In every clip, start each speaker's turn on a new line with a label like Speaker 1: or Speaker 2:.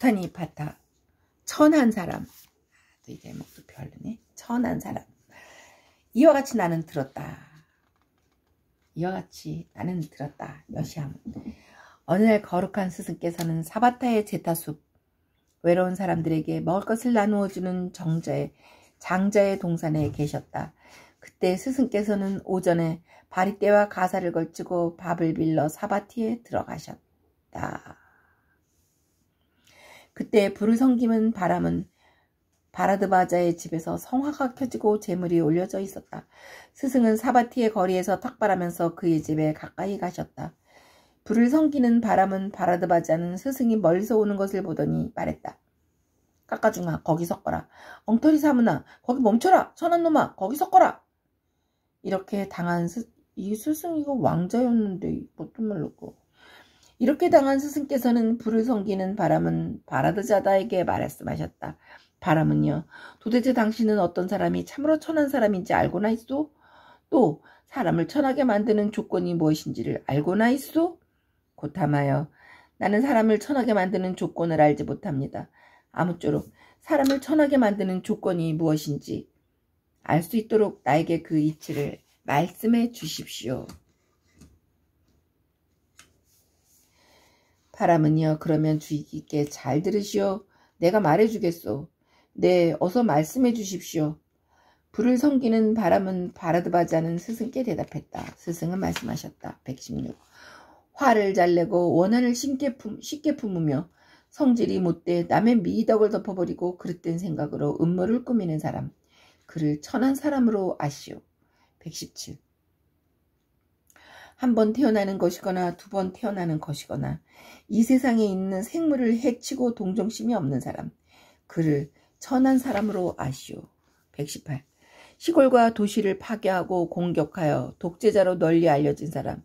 Speaker 1: 수탄이 파타 천한 사람 이 제목도 뭐 별로네 천한 사람 이와 같이 나는 들었다 이와 같이 나는 들었다 여시함 어느 날 거룩한 스승께서는 사바타의 제타숲 외로운 사람들에게 먹을 것을 나누어주는 정자의 장자의 동산에 계셨다. 그때 스승께서는 오전에 바리떼와 가사를 걸치고 밥을 빌러 사바티에 들어가셨다. 그때 불을 섬기는 바람은 바라드바자의 집에서 성화가 켜지고 재물이 올려져 있었다. 스승은 사바티의 거리에서 탁발하면서 그의 집에 가까이 가셨다. 불을 섬기는 바람은 바라드바자는 스승이 멀리서 오는 것을 보더니 말했다. 까까중아 거기 섞어라. 엉터리 사문아 거기 멈춰라. 천한 놈아 거기 섞어라. 이렇게 당한 스, 이 스승이가 왕자였는데 어떤 말로 그 이렇게 당한 스승께서는 불을 섬기는 바람은 바라드자다에게 말씀하셨다. 바람은요. 도대체 당신은 어떤 사람이 참으로 천한 사람인지 알고나 있소? 또 사람을 천하게 만드는 조건이 무엇인지를 알고나 있소? 곧담하요 나는 사람을 천하게 만드는 조건을 알지 못합니다. 아무쪼록 사람을 천하게 만드는 조건이 무엇인지 알 수 있도록 나에게 그 이치를 말씀해 주십시오. 사람은요 그러면 주의 깊게 잘 들으시오. 내가 말해주겠소. 네 어서 말씀해 주십시오. 불을 섬기는 바람은 바라드바자는 스승께 대답했다. 스승은 말씀하셨다. 116. 화를 잘 내고 원한을 쉽게, 품, 쉽게 품으며 성질이 못돼 남의 미덕을 덮어버리고 그릇된 생각으로 음모를 꾸미는 사람. 그를 천한 사람으로 아시오. 117. 한번 태어나는 것이거나 두 번 태어나는 것이거나 이 세상에 있는 생물을 해치고 동정심이 없는 사람 그를 천한 사람으로 아시오. 118. 시골과 도시를 파괴하고 공격하여 독재자로 널리 알려진 사람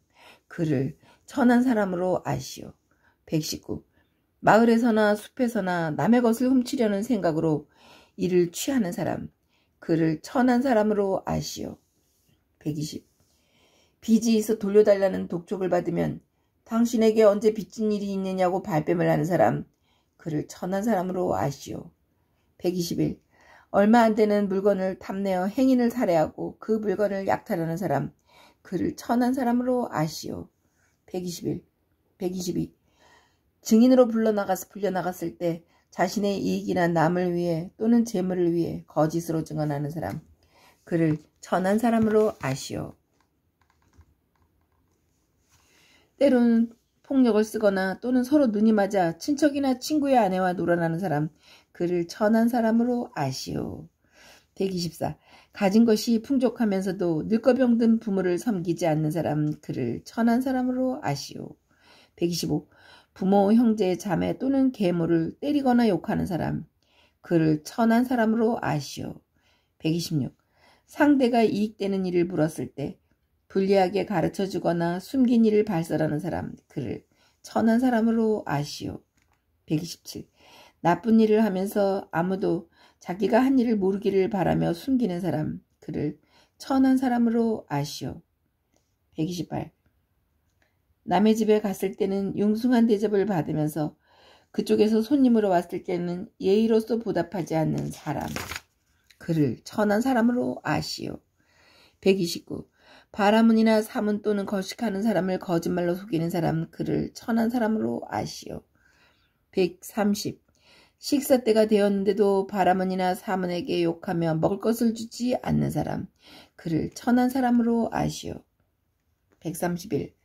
Speaker 1: 그를 천한 사람으로 아시오. 119. 마을에서나 숲에서나 남의 것을 훔치려는 생각으로 이를 취하는 사람 그를 천한 사람으로 아시오. 120. 빚이있어 돌려달라는 독촉을 받으면 당신에게 언제 빚진 일이 있느냐고 발뺌을 하는 사람 그를 천한 사람으로 아시오. 121. 얼마 안 되는 물건을 탐내어 행인을 살해하고 그 물건을 약탈하는 사람 그를 천한 사람으로 아시오. 121. 122. 증인으로 불러나가서 불려나갔을 때 자신의 이익이나 남을 위해 또는 재물을 위해 거짓으로 증언하는 사람 그를 천한 사람으로 아시오. 때로는 폭력을 쓰거나 또는 서로 눈이 맞아 친척이나 친구의 아내와 놀아나는 사람, 그를 천한 사람으로 아시오. 124. 가진 것이 풍족하면서도 늙어병든 부모를 섬기지 않는 사람, 그를 천한 사람으로 아시오. 125. 부모, 형제, 자매 또는 계모를 때리거나 욕하는 사람, 그를 천한 사람으로 아시오. 126. 상대가 이익되는 일을 물었을 때 불리하게 가르쳐 주거나 숨긴 일을 발설하는 사람 그를 천한 사람으로 아시오. 127. 나쁜 일을 하면서 아무도 자기가 한 일을 모르기를 바라며 숨기는 사람 그를 천한 사람으로 아시오. 128. 남의 집에 갔을 때는 융숭한 대접을 받으면서 그쪽에서 손님으로 왔을 때는 예의로서 보답하지 않는 사람. 그를 천한 사람으로 아시오. 129. 바람은이나 사문 또는 거식하는 사람을 거짓말로 속이는 사람 그를 천한 사람으로 아시오. 130. 식사 때가 되었는데도 바람은이나 사문에게 욕하며 먹을 것을 주지 않는 사람 그를 천한 사람으로 아시오. 131.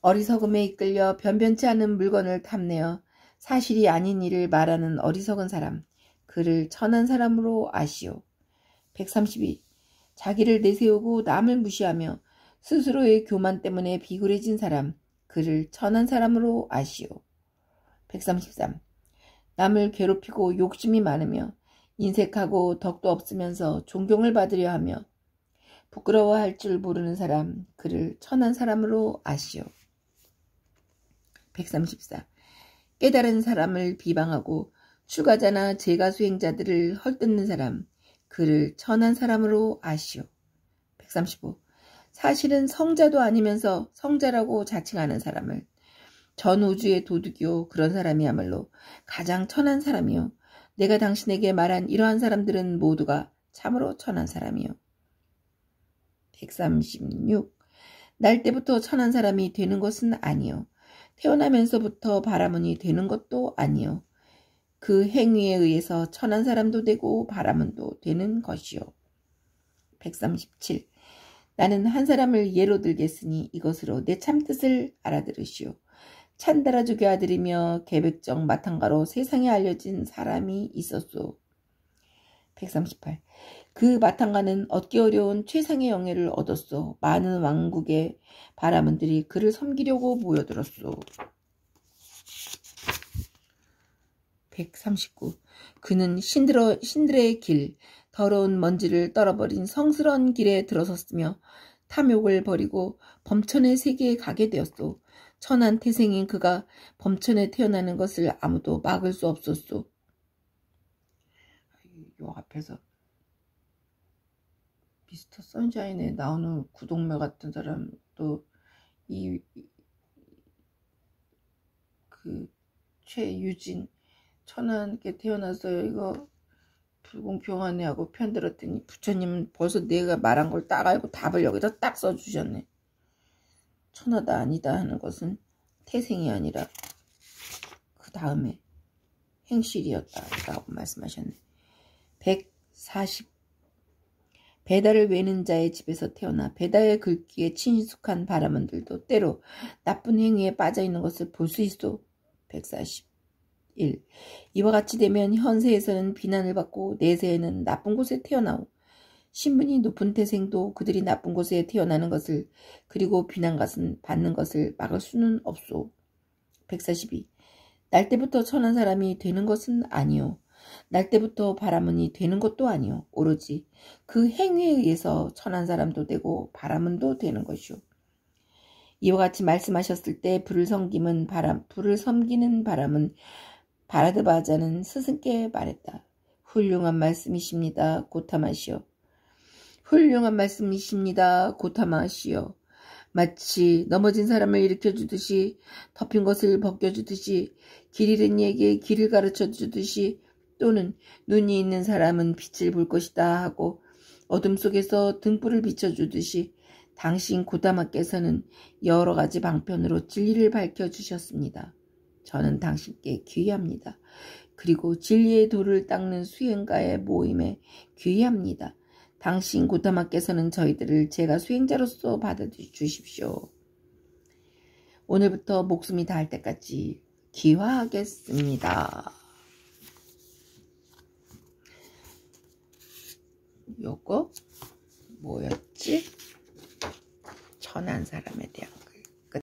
Speaker 1: 어리석음에 이끌려 변변치 않은 물건을 탐내어 사실이 아닌 일을 말하는 어리석은 사람 그를 천한 사람으로 아시오. 132. 자기를 내세우고 남을 무시하며 스스로의 교만 때문에 비굴해진 사람, 그를 천한 사람으로 아시오. 133. 남을 괴롭히고 욕심이 많으며 인색하고 덕도 없으면서 존경을 받으려 하며 부끄러워할 줄 모르는 사람, 그를 천한 사람으로 아시오. 134. 깨달은 사람을 비방하고 추가자나 재가 수행자들을 헐뜯는 사람, 그를 천한 사람으로 아시오. 135. 사실은 성자도 아니면서 성자라고 자칭하는 사람을 전 우주의 도둑이요 그런 사람이야말로 가장 천한 사람이요 내가 당신에게 말한 이러한 사람들은 모두가 참으로 천한 사람이요. 136. 날 때부터 천한 사람이 되는 것은 아니요. 태어나면서부터 바라문이 되는 것도 아니요. 그 행위에 의해서 천한 사람도 되고 바람은도 되는 것이요. 137. 나는 한 사람을 예로 들겠으니 이것으로 내 참뜻을 알아들으시오. 찬달아주게 아들이며 계백정 마탕가로 세상에 알려진 사람이 있었소. 138. 그 마탕가는 얻기 어려운 최상의 영예를 얻었소. 많은 왕국의 바람문들이 그를 섬기려고 모여들었소. 139. 그는 신들어, 신들의 길, 더러운 먼지를 떨어버린 성스러운 길에 들어섰으며 탐욕을 버리고 범천의 세계에 가게 되었소. 천한 태생인 그가 범천에 태어나는 것을 아무도 막을 수 없었소. 요 앞에서 미스터 선샤인에 나오는 구동매 같은 사람도 이 그 최유진 천안 게 태어났어요. 이거 불공평하네 하고 편들었더니 부처님은 벌써 내가 말한 걸 딱 알고 답을 여기다 딱 써주셨네. 천하다 아니다 하는 것은 태생이 아니라 그 다음에 행실이었다라고 말씀하셨네. 140 배달을 외는 자의 집에서 태어나 배달의 글귀에 친숙한 바람은들도 때로 나쁜 행위에 빠져 있는 것을 볼 수 있어. 140 1. 이와 같이 되면 현세에서는 비난을 받고 내세에는 나쁜 곳에 태어나오. 신분이 높은 태생도 그들이 나쁜 곳에 태어나는 것을 그리고 비난 것은 받는 것을 막을 수는 없소. 142. 날 때부터 천한 사람이 되는 것은 아니오. 날 때부터 바람은이 되는 것도 아니오. 오로지 그 행위에 의해서 천한 사람도 되고 바람은도 되는 것이오. 이와 같이 말씀하셨을 때 불을 섬기는 바람, 불을 섬기는 바람은 바라드바자는 스승께 말했다. 훌륭한 말씀이십니다. 고타마시오. 훌륭한 말씀이십니다. 고타마시오. 마치 넘어진 사람을 일으켜주듯이 덮인 것을 벗겨주듯이 길 잃은 이에게 길을 가르쳐주듯이 또는 눈이 있는 사람은 빛을 볼 것이다 하고 어둠 속에서 등불을 비춰주듯이 당신 고다마께서는 여러 가지 방편으로 진리를 밝혀주셨습니다. 저는 당신께 귀의합니다. 그리고 진리의 돌을 닦는 수행가의 모임에 귀의합니다. 당신 고타마께서는 저희들을 제가 수행자로서 받아주십시오. 오늘부터 목숨이 닿을 때까지 기화하겠습니다. 요거 뭐였지? 천한 사람에 대한